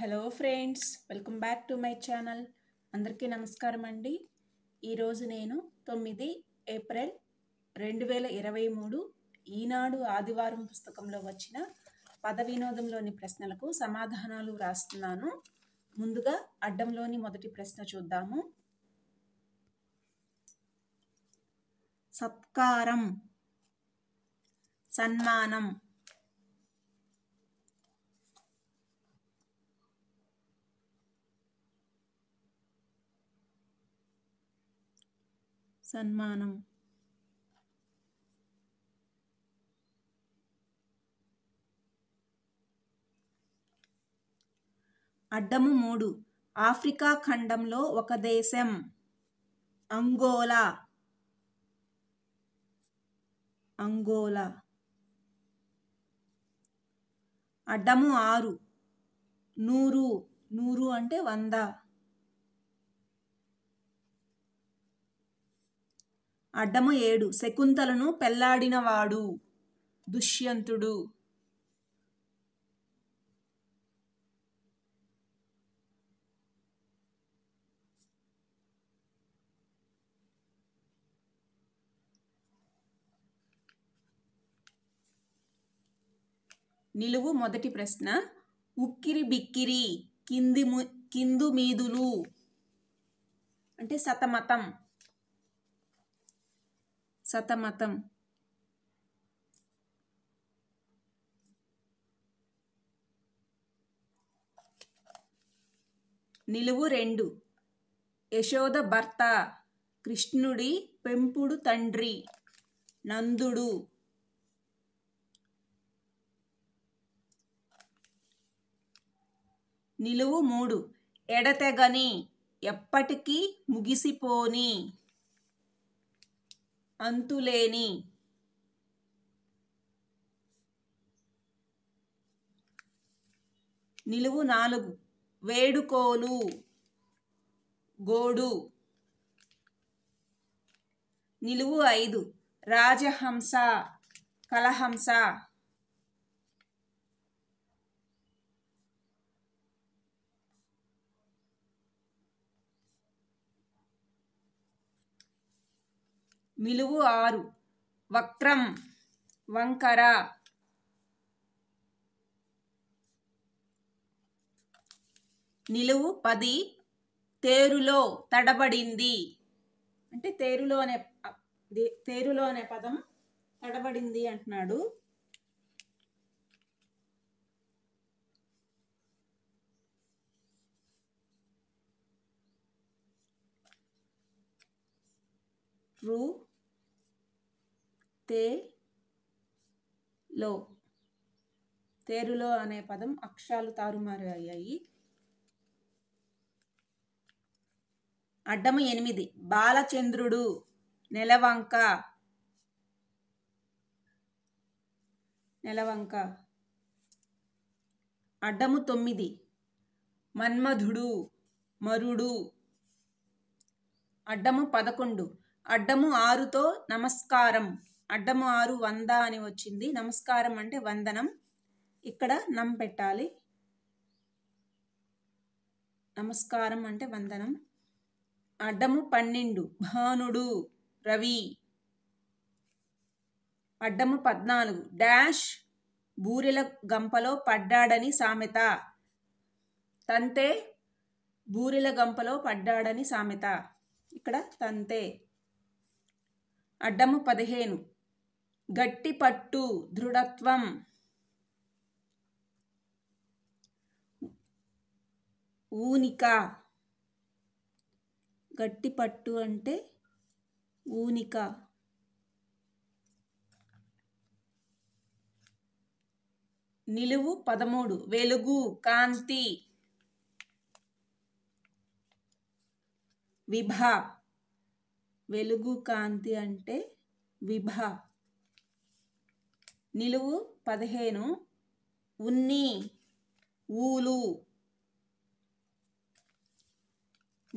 hello friends welcome back to my channel అందరికీ నమస్కారం అండి ఈరోజు నేను తొమ్మిది ఏప్రిల్ రెండు వేల ఇరవై మూడు ఈనాడు ఆదివారం పుస్తకంలో వచ్చిన పద వినోదంలోని ప్రశ్నలకు సమాధానాలు రాస్తున్నాను ముందుగా అడ్డంలోని మొదటి ప్రశ్న చూద్దాము సత్కారం సన్మానం సన్మానం అడ్డము మూడు ఆఫ్రికా ఖండంలో ఒక దేశం అంగోలా అంగోలా అడ్డము ఆరు నూరు నూరు అంటే వంద అడ్డము ఏడు శకుంతలను పెళ్లాడినవాడు దుష్యంతుడు నిలువు మొదటి ప్రశ్న ఉక్కిరి బిక్కిరి కింది కిందు మీదులు అంటే సతమతం సతమతం నిలువు రెండు యశోద భర్త కృష్ణుడి పెంపుడు తండ్రి నందుడు నిలువు మూడు ఎడతెగని ఎప్పటికీ ముగిసిపోని అంతులేని నిలువు నాలుగు వేడుకోలు గోడు నిలువు ఐదు రాజహంస కలహంస మిలువు ఆరు వక్రం వంకర నిలువు పది తేరులో తడబడింది అంటే తేరులో అనే తేరులో అనే పదం తడబడింది అంటున్నాడు రూ తేలో తేరులో అనే పదం అక్షరాలు తారుమారు అయ్యాయి అడ్డము ఎనిమిది బాలచంద్రుడు నెలవంక నెలవంక అడ్డము తొమ్మిది మన్మధుడు మరుడు అడ్డము పదకొండు అడ్డము ఆరుతో నమస్కారం అడ్డము ఆరు వంద అని వచ్చింది నమస్కారం అంటే వందనం ఇక్కడ నమ్ పెట్టాలి నమస్కారం అంటే వందనం అడ్డము పన్నెండు భానుడు రవి అడ్డము పద్నాలుగు డాష్ బూరెల గంపలో పడ్డాడని సామెత తంతే బూరెల గంపలో పడ్డాడని సామెత ఇక్కడ తంతే అడ్డము పదిహేను గట్టిపట్టు దృఢత్వం ఊనిక గట్టిపట్టు అంటే ఊనిక నిలువు పదమూడు వెలుగు కాంతి విభ వెలుగు కాంతి అంటే విభా నిలువు పదిహేను ఉన్ని ఊలు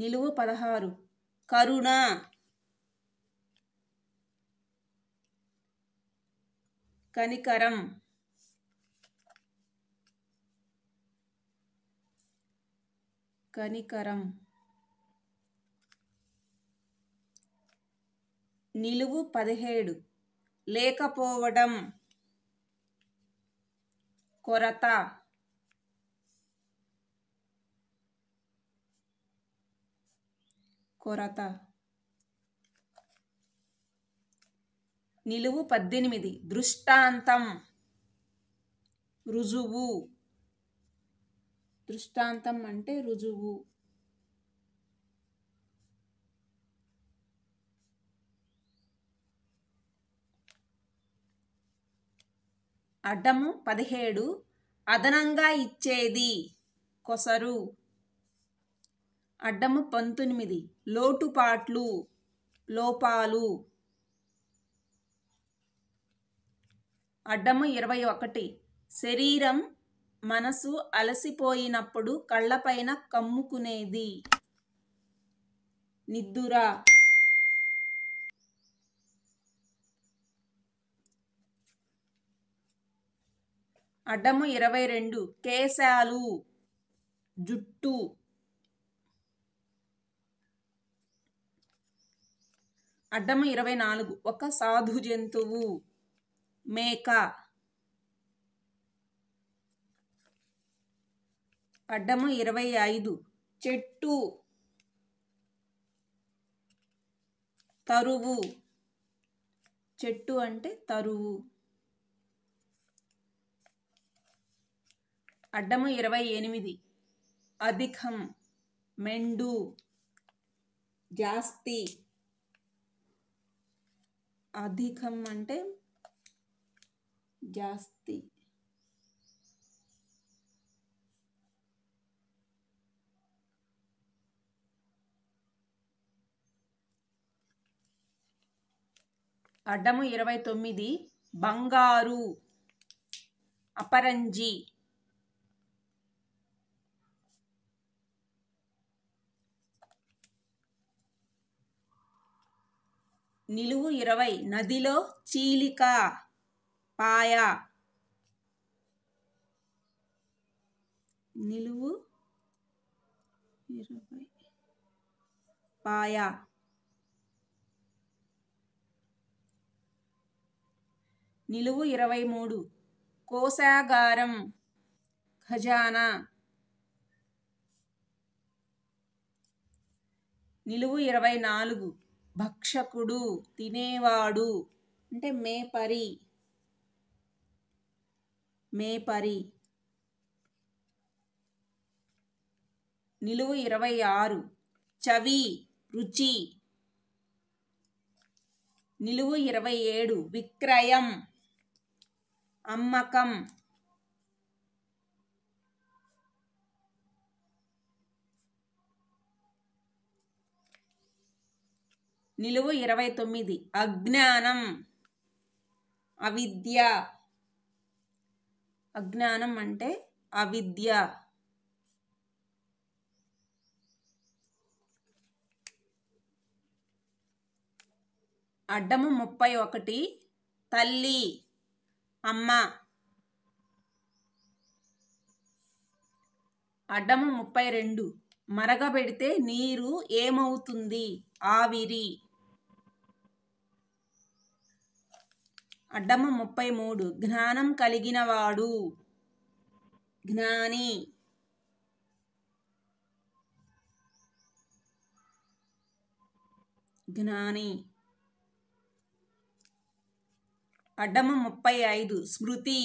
నిలువు పదహారు కరుణ కనికరం కనికరం నిలువు పదిహేడు లేకపోవడం కొరత కొరత నిలువు పద్దెనిమిది దృష్టాంతం రుజువు దృష్టాంతం అంటే రుజువు అడ్డము పదిహేడు అదనంగా ఇచ్చేది కొసరు అడ్డము పంతొమ్మిది లోటుపాట్లు లోపాలు అడ్డము ఇరవై ఒకటి శరీరం మనసు అలసిపోయినప్పుడు కళ్ళపైన కమ్ముకునేది నిద్దురా అడ్డము ఇరవై రెండు కేశాలు జుట్టు అడ్డము ఇరవై నాలుగు ఒక సాధు జంతువు మేక అడ్డము ఇరవై ఐదు చెట్టు తరువు చెట్టు అంటే తరువు అడ్డము ఇరవై ఎనిమిది అధికం మెండు జాస్తి అధికం అంటే జాస్తి అడ్డము ఇరవై తొమ్మిది బంగారు అపరంజి నిలువు ఇరవై నదిలో చీలిక పాయ నిలువు ఇరవై పాయ నిలువు ఇరవై మూడు కోశాగారం ఖజానా నిలువు ఇరవై నాలుగు భక్షకుడు తినేవాడు అంటే మేపరి మేపరి నిలువు ఇరవై ఆరు చవి రుచి నిలువు ఇరవై ఏడు విక్రయం అమ్మకం నిలువు ఇరవై తొమ్మిది అజ్ఞానం అవిద్య అజ్ఞానం అంటే అవిద్య అడ్డము ముప్పై ఒకటి తల్లి అమ్మ అడ్డము ముప్పై రెండు మరగబెడితే నీరు ఏమవుతుంది ఆవిరి అడ్డమ ముప్పై మూడు జ్ఞానం కలిగినవాడు జ్ఞాని జ్ఞాని అడ్డమ ముప్పై ఐదు స్మృతి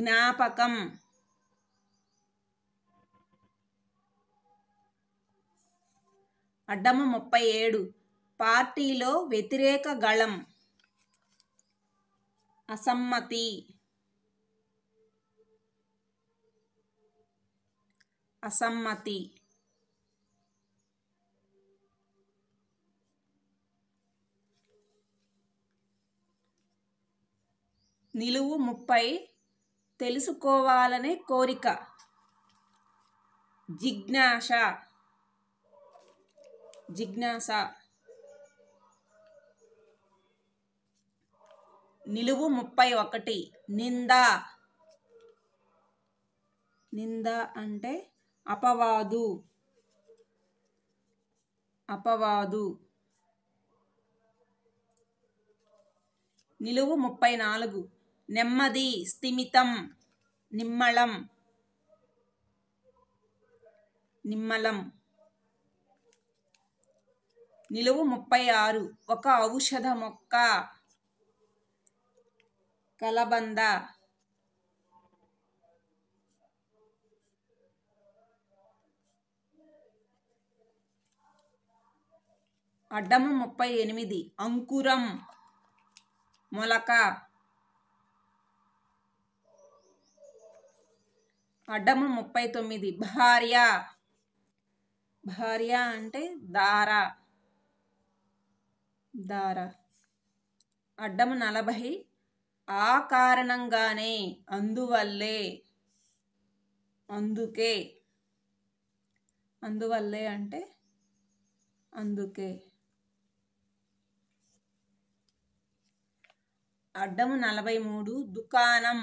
జ్ఞాపకం అడ్డమ ముప్పై ఏడు పార్టీలో వ్యతిరేక గళం అసమ్మతి అసమ్మతి నిలువు ముప్పై తెలుసుకోవాలనే కోరిక జిజ్ఞాస జిజ్ఞాస నిలువు ముప్పై ఒకటి నింద నింద అంటే అపవాదు అపవాదు నిలువు ముప్పై నాలుగు నెమ్మది స్థిమితం నిమ్మళం నిమ్మలం నిలువు ముప్పై ఆరు ఒక ఔషధ మొక్క కలబంద అడ్డము ముప్పై ఎనిమిది అంకురం మొలక అడ్డము ముప్పై తొమ్మిది భార్య భార్య అంటే దార దార అడ్డము నలభై ఆ కారణంగానే అందువల్లే అందుకే అందువల్లే అంటే అందుకే అడ్డము నలభై మూడు దుకాణం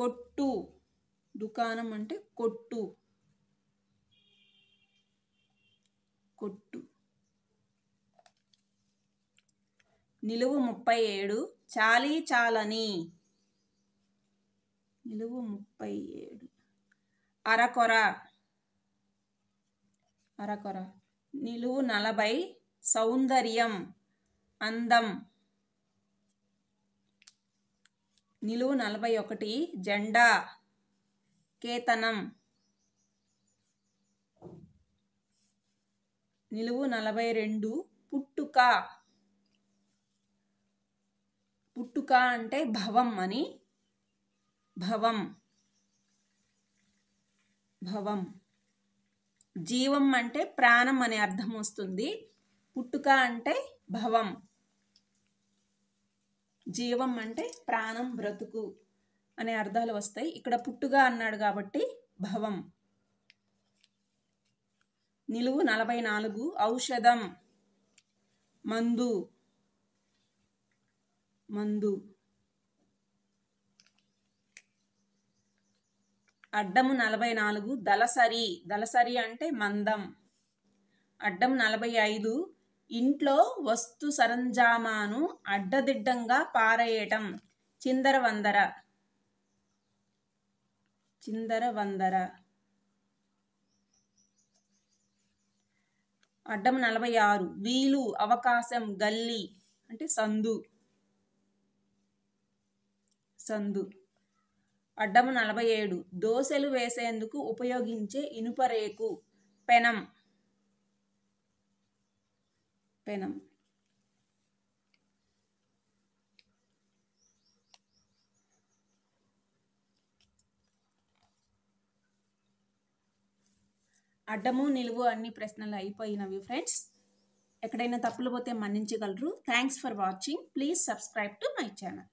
కొట్టు దుకాణం అంటే కొట్టు నిలువు ముప్పై ఏడు చాలీ చాలని నిలువు ముప్పై ఏడు అరకొర అరకొర నిలువు నలభై సౌందర్యం అందం నిలువు నలభై ఒకటి జెండా కేతనం నిలువు నలభై రెండు పుట్టుక పుట్టుక అంటే భవం అని భవం భవం జీవం అంటే ప్రాణం అనే అర్థం వస్తుంది పుట్టుక అంటే భవం జీవం అంటే ప్రాణం బ్రతుకు అనే అర్థాలు వస్తాయి ఇక్కడ పుట్టుక అన్నాడు కాబట్టి భవం నిలువు నలభై నాలుగు ఔషధం మందు మందు అడ్డము నలభై నాలుగు దలసరి దలసరి అంటే మందం అడ్డం నలభై ఐదు ఇంట్లో వస్తు సరంజామాను అడ్డదిడ్డంగా పారేయటం చిందర వందర చిందర వందర అడ్డం నలభై ఆరు వీలు అవకాశం గల్లీ అంటే సందు సందు అడ్డము నలభై ఏడు దోశలు వేసేందుకు ఉపయోగించే ఇనుప రేకు పెనం పెనం అడ్డము నిలువు అన్ని ప్రశ్నలు అయిపోయినవి ఫ్రెండ్స్ ఎక్కడైనా తప్పులు పోతే మన్నించగలరు thanks for watching please subscribe to my channel